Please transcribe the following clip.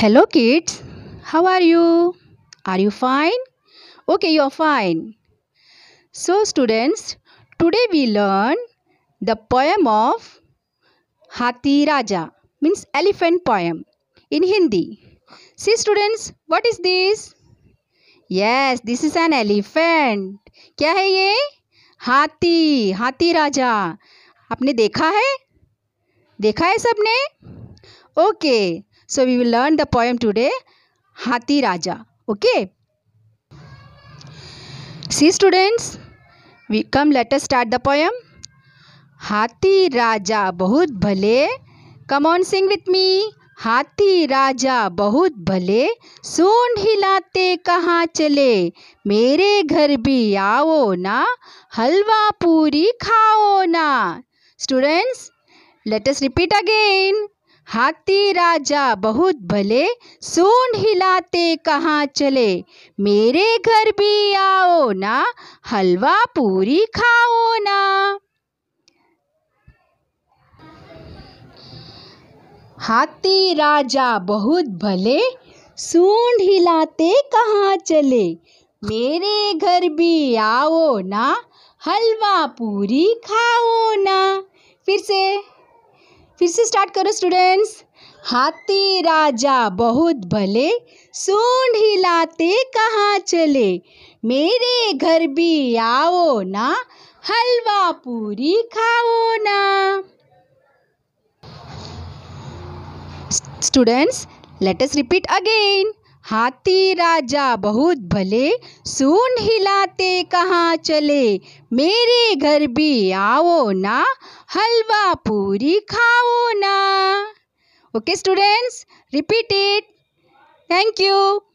Hello kids how are you are you fine okay you are fine so students today we learn the poem of हाथी राजा means elephant poem in Hindi see students what is this yes this is an elephant क्या है ये हाथी हाथी राजा आपने देखा है देखा है सबने okay okay. So we will learn the poem today, Hathi Raja. Okay. See students, we come let us start the poem. Hathi Raja bahut bhale Come on sing with me. हाथी राजा बहुत भले सूंड हिलाते कहाँ चले मेरे घर भी आओ ना हलवा पूरी खाओ ना students let us repeat again हाथी राजा बहुत भले सूंड हिलाते कहाँ चले मेरे घर भी आओ ना हलवा पूरी खाओ ना हाथी राजा बहुत भले सूंड हिलाते कहाँ चले मेरे घर भी आओ ना हलवा पूरी खाओ ना फिर से फिर से स्टार्ट करो स्टूडेंट्स हाथी राजा बहुत भले सूंड हिलाते कहाँ चले मेरे घर भी आओ ना हलवा पूरी खाओ ना students let us repeat again हाथी राजा बहुत भले सून हिलाते कहाँ चले मेरे घर भी आओ ना हलवा पूरी खाओ ना okay students repeat it thank you